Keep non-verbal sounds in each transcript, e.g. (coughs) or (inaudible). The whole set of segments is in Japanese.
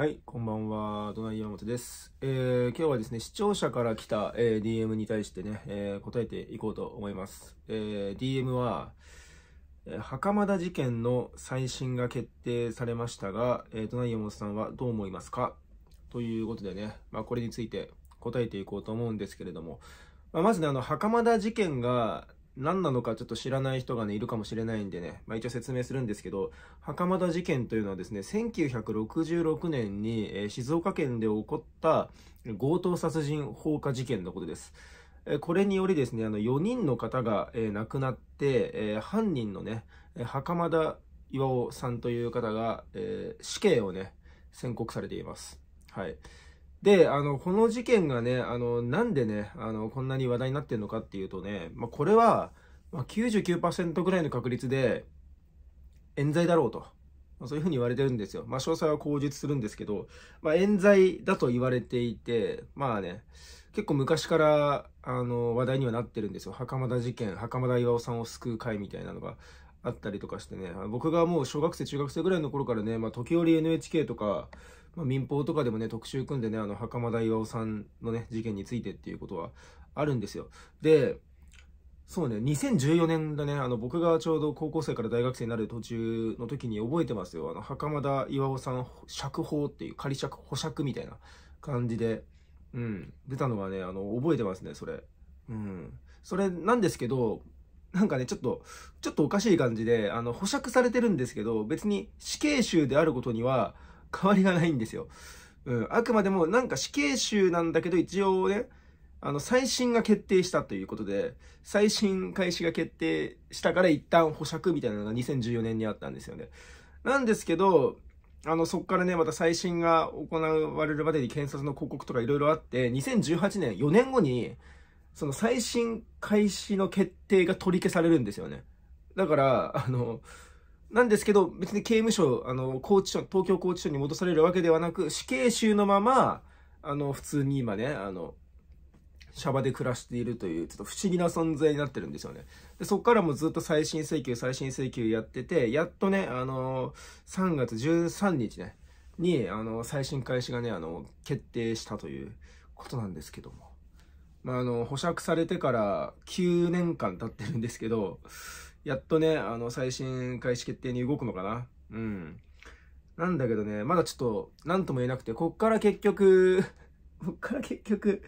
はい、こんばんは、ど山本です。えー、今日はですね、視聴者から来た、えー、DM に対してね、えー、答えていこうと思います。えー、DM は、えー、袴田事件の再審が決定されましたが、えー、どない山本さんはどう思いますかということでね、まあ、これについて答えていこうと思うんですけれども、まあ、まずね、あの、袴田事件が何なのかちょっと知らない人がね、いるかもしれないんでね、まあ、一応説明するんですけど、袴田事件というのはですね、1966年に、えー、静岡県で起こった強盗殺人放火事件のことです。えー、これによりですね、あの、4人の方が、えー、亡くなって、えー、犯人のね、袴田巌さんという方が、えー、死刑をね、宣告されています。はい。で、あの、この事件がね、あの、なんでね、あの、こんなに話題になってるのかっていうとね、まあ、これは、まあ、99%ぐらいの確率で、冤罪だろうと。まあ、そういうふうに言われてるんですよ。まあ、詳細は口述するんですけど、まあ、冤罪だと言われていて、まあね、結構昔から、あの、話題にはなってるんですよ。袴田事件、袴田巌さんを救う会みたいなのがあったりとかしてね、僕がもう小学生、中学生ぐらいの頃からね、まあ、時折 NHK とか、まあ、民放とかでもね、特集組んでね、あの、袴田巌さんのね、事件についてっていうことはあるんですよ。で、そうね、2014年だね、あの、僕がちょうど高校生から大学生になる途中の時に覚えてますよ。あの、袴田巌さん釈放っていう、仮釈、保釈みたいな感じで、うん、出たのはね、あの、覚えてますね、それ。うん。それなんですけど、なんかね、ちょっと、ちょっとおかしい感じで、あの、保釈されてるんですけど、別に死刑囚であることには、変わりがないんですよ。うん、あくまでもなんか死刑囚なんだけど一応ね、あの、再審が決定したということで、再審開始が決定したから一旦保釈みたいなのが2014年にあったんですよね。なんですけど、あの、そこからね、また再審が行われるまでに検察の広告とかいろいろあって、2018年、4年後に、その再審開始の決定が取り消されるんですよね。だから、あの、なんですけど、別に刑務所、あの、拘置所、東京拘置所に戻されるわけではなく、死刑囚のまま、あの、普通に今ね、あの、シャバで暮らしているという、ちょっと不思議な存在になってるんですよね。で、そっからもずっと再審請求、再審請求やってて、やっとね、あの、3月13日ね、に、あの、再審開始がね、あの、決定したということなんですけども。まあ、あの、保釈されてから9年間経ってるんですけど、やっとね、あの、最新開始決定に動くのかな。うん。なんだけどね、まだちょっと、なんとも言えなくて、こっから結局 (laughs) こっから結局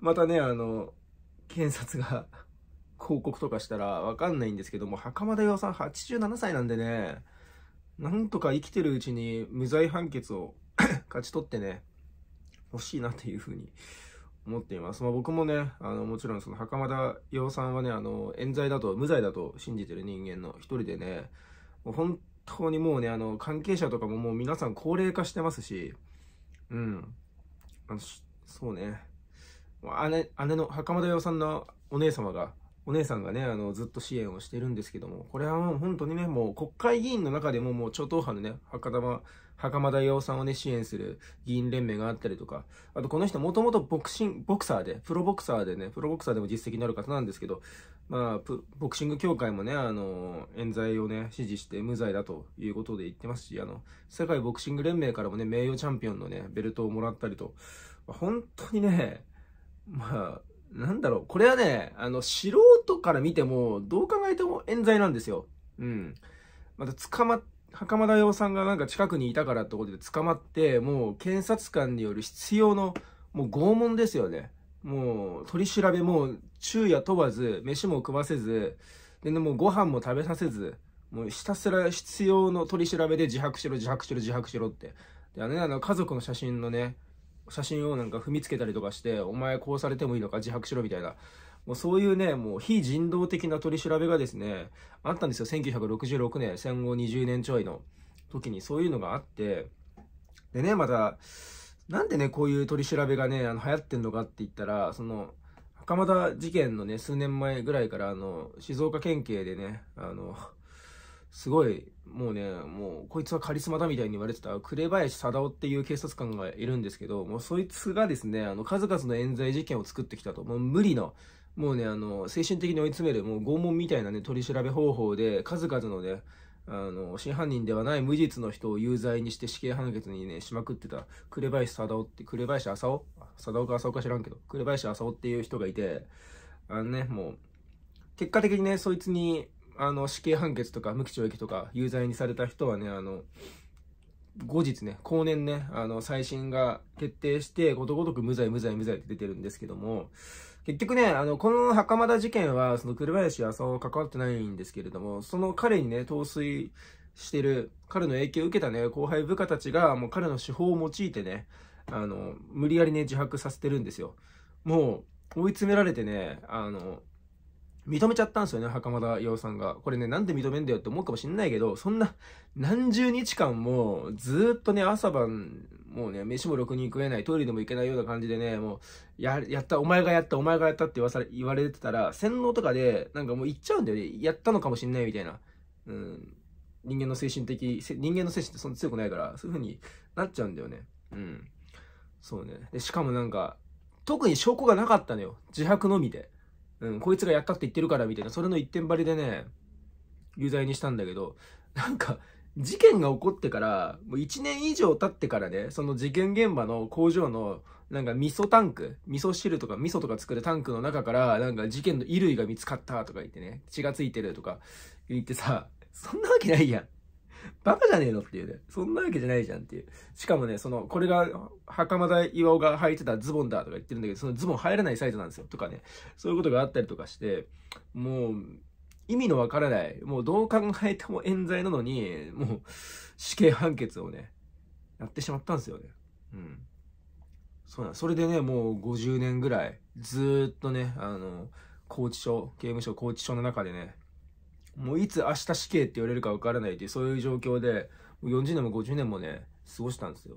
またね、あの、検察が広告とかしたらわかんないんですけども、袴田洋さん87歳なんでね、なんとか生きてるうちに無罪判決を (coughs) 勝ち取ってね、欲しいなというふうに思っています。まあ、僕もね、あの、もちろんその袴田洋さんはね、あの、冤罪だと、無罪だと信じてる人間の一人でね、もう本当にもうね、あの、関係者とかももう皆さん高齢化してますし、うん。あのそうね。姉、姉の、袴田洋さんのお姉様が、お姉さんがね、あの、ずっと支援をしてるんですけども、これはもう本当にね、もう国会議員の中でももう超党派のね、袴田、袴田洋さんをね、支援する議員連盟があったりとか、あとこの人もともとボクシング、ボクサーで、プロボクサーでね、プロボクサーでも実績のある方なんですけど、まあ、ボクシング協会もね、あの、冤罪をね、支持して無罪だということで言ってますし、あの、世界ボクシング連盟からもね、名誉チャンピオンのね、ベルトをもらったりと、本当にね、まあ、なんだろう、これはね、あの、素人から見ても、どう考えても冤罪なんですよ。うん。また捕まっ袴田洋さんがなんか近くにいたからってことで捕まって、もう検察官による必要の、もう拷問ですよね。もう取り調べもう昼夜問わず、飯も食わせず、で、もうご飯も食べさせず、もうひたすら必要の取り調べで自白しろ、自白しろ、自白しろって。で、あのね、あの家族の写真のね、写真をなんか踏みつけたりとかして、お前こうされてもいいのか自白しろみたいな。もうそういうね、もう非人道的な取り調べがですね、あったんですよ。1966年、戦後20年ちょいの時にそういうのがあって、でね、また、なんでね、こういう取り調べがね、あの流行ってんのかって言ったら、その、袴田事件のね、数年前ぐらいから、あの、静岡県警でね、あの、すごい、もうね、もう、こいつはカリスマだみたいに言われてた、紅林貞夫っていう警察官がいるんですけど、もうそいつがですね、あの、数々の冤罪事件を作ってきたと、もう無理の、もうね、あの、精神的に追い詰める、もう拷問みたいなね、取り調べ方法で、数々のね、あの、真犯人ではない無実の人を有罪にして死刑判決にね、しまくってた、紅林貞夫って、紅林浅尾貞夫か浅尾か知らんけど、紅林浅尾っていう人がいて、あのね、もう、結果的にね、そいつに、あの、死刑判決とか無期懲役とか有罪にされた人はね、あの、後日ね、後年ね、あの、再審が決定して、ことごとく無罪、無罪、無罪って出てるんですけども、結局ね、あの、この袴田事件は、その、栗林はそう関わってないんですけれども、その彼にね、陶酔してる、彼の影響を受けたね、後輩部下たちが、もう彼の手法を用いてね、あの、無理やりね、自白させてるんですよ。もう、追い詰められてね、あの、認めちゃったんですよね、袴田洋さんが。これね、なんで認めんだよって思うかもしんないけど、そんな、何十日間も、ずっとね、朝晩、もうね、飯もろくに食えない、トイレでも行けないような感じでね、もう、や、やった、お前がやった、お前がやったって言わされ、言われてたら、洗脳とかで、なんかもう行っちゃうんだよね。やったのかもしんないみたいな。うん。人間の精神的、人間の精神ってそんな強くないから、そういう風になっちゃうんだよね。うん。そうね。で、しかもなんか、特に証拠がなかったのよ。自白のみで。うん、こいつがやったって言ってるからみたいな、それの一点張りでね、有罪にしたんだけど、なんか、事件が起こってから、もう1年以上経ってからね、その事件現場の工場の、なんか味噌タンク、味噌汁とか味噌とか作るタンクの中から、なんか事件の衣類が見つかったとか言ってね、血がついてるとか言ってさ、そんなわけないやん。(laughs) バカじゃねえのっていうね。そんなわけじゃないじゃんっていう。しかもね、その、これが、袴田岩尾が履いてたズボンだとか言ってるんだけど、そのズボン入らないサイズなんですよ。とかね。そういうことがあったりとかして、もう、意味のわからない。もうどう考えても冤罪なのに、もう、死刑判決をね、やってしまったんですよね。うん。そうなんそれでね、もう50年ぐらい、ずっとね、あの、拘置所、刑務所、拘置所の中でね、もういつ明日死刑って言われるか分からないっていう、そういう状況で、40年も50年もね、過ごしたんですよ。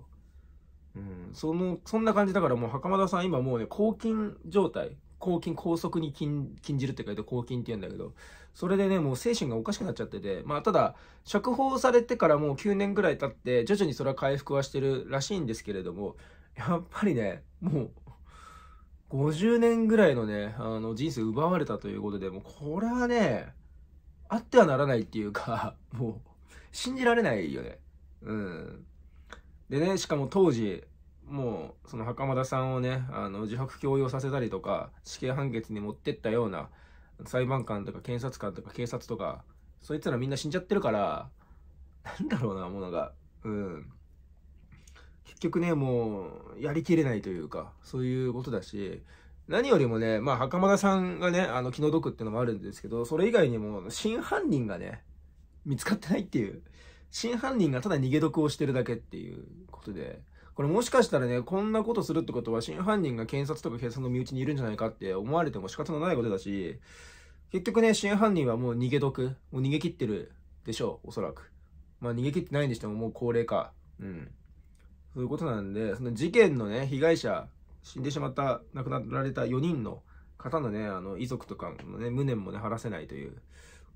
うん、その、そんな感じだからもう袴田さん今もうね、抗菌状態。抗菌、拘束に禁じるって書いて抗菌って言うんだけど、それでね、もう精神がおかしくなっちゃってて、まあただ、釈放されてからもう9年ぐらい経って、徐々にそれは回復はしてるらしいんですけれども、やっぱりね、もう、50年ぐらいのね、あの人生奪われたということで、もうこれはね、あってはならないっていうか、(laughs) もう、信じられないよね。うん。でね、しかも当時、もう、その袴田さんをね、あの、自白強要させたりとか、死刑判決に持ってったような、裁判官とか検察官とか警察とか、そいつらみんな死んじゃってるから、なんだろうな、ものが。うん。結局ね、もう、やりきれないというか、そういうことだし、何よりもね、まあ、袴田さんがね、あの、気の毒っていうのもあるんですけど、それ以外にも、真犯人がね、見つかってないっていう。真犯人がただ逃げ得をしてるだけっていうことで、これもしかしたらね、こんなことするってことは、真犯人が検察とか警察の身内にいるんじゃないかって思われても仕方のないことだし、結局ね、真犯人はもう逃げ得、もう逃げ切ってるでしょう、おそらく。まあ逃げ切ってないにしてももう高齢化。うん。そういうことなんで、その事件のね、被害者死んでしまった、亡くなられた4人の方のね、あの、遺族とかのね、無念もね、晴らせないという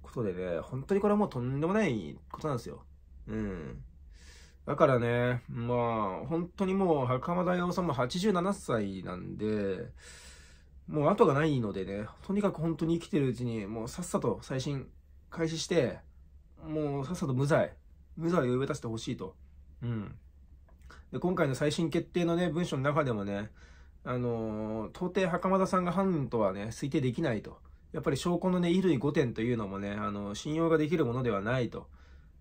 ことでね、本当にこれはもうとんでもないことなんですよ。うん。だからね、まあ、本当にもう、袴田洋さんも87歳なんで、もう後がないのでね、とにかく本当に生きてるうちに、もうさっさと再審開始して、もうさっさと無罪、無罪を呼び出してほしいと。うん。で、今回の再審決定のね、文書の中でもね、あの到底袴田さんが犯人とはね、推定できないと。やっぱり証拠のね、衣類5点というのもね、あの信用ができるものではないと。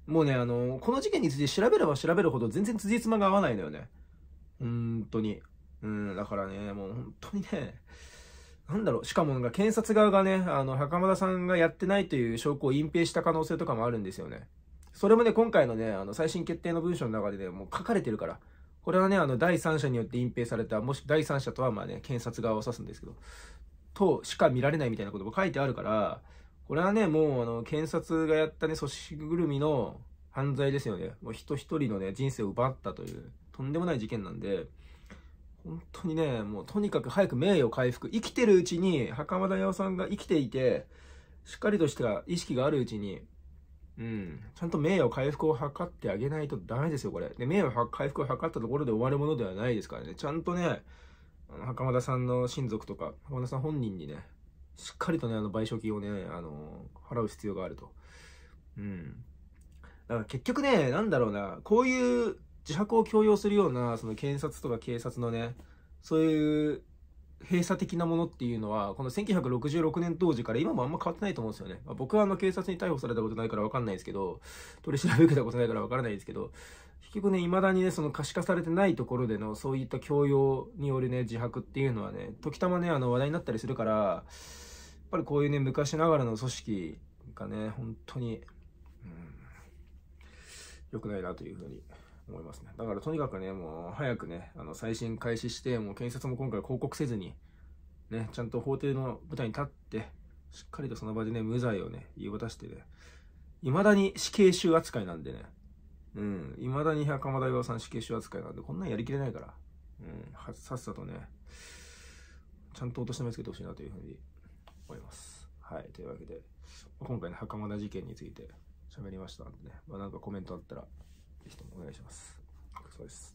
もうね、あのこの事件について調べれば調べるほど全然辻褄が合わないのよね。本当に。うん、だからね、もう本当にね、なんだろう、しかもなんか検察側がね、あの、袴田さんがやってないという証拠を隠蔽した可能性とかもあるんですよね。それもね、今回のね、あの、最新決定の文書の中でね、もう書かれてるから。これはね、あの、第三者によって隠蔽された、もし、第三者とはまあね、検察側を指すんですけど、としか見られないみたいなことも書いてあるから、これはね、もう、あの、検察がやったね、組織ぐるみの犯罪ですよね。もう人一人のね、人生を奪ったという、とんでもない事件なんで、本当にね、もうとにかく早く名誉回復。生きてるうちに、袴田八さんが生きていて、しっかりとした意識があるうちに、うん、ちゃんと名誉回復を図ってあげないとダメですよ、これ。で、名誉回復を図ったところで終わるものではないですからね。ちゃんとね、袴田さんの親族とか、袴田さん本人にね、しっかりとね、あの賠償金をね、あのー、払う必要があると。うん。だから結局ね、なんだろうな、こういう自白を強要するような、その検察とか警察のね、そういう閉鎖的なものっていうのは、この1966年当時から今もあんま変わってないと思うんですよね。まあ、僕はあの警察に逮捕されたことないからわかんないですけど、取り調べ受けたことないからわからないですけど、結局ね、未だにね、その可視化されてないところでのそういった教養によるね、自白っていうのはね、時たまね、あの話題になったりするから、やっぱりこういうね、昔ながらの組織がね、本当に、うん、良くないなというふうに思いますね。だからとにかくね、もう早くね、あの再審開始して、もう検察も今回報告せずに、ね、ちゃんと法廷の舞台に立って、しっかりとその場でね、無罪をね、言い渡してね、未だに死刑囚扱いなんでね、うん、未だに袴田岩さん死刑囚扱いなんで、こんなんやりきれないから、うん、さっさとね、ちゃんと落とし前つけてほしいなというふうに思います。はい、というわけで、今回の袴田事件について喋りましたんでね、まあ、なんかコメントあったら、ひともお願いします。そうです。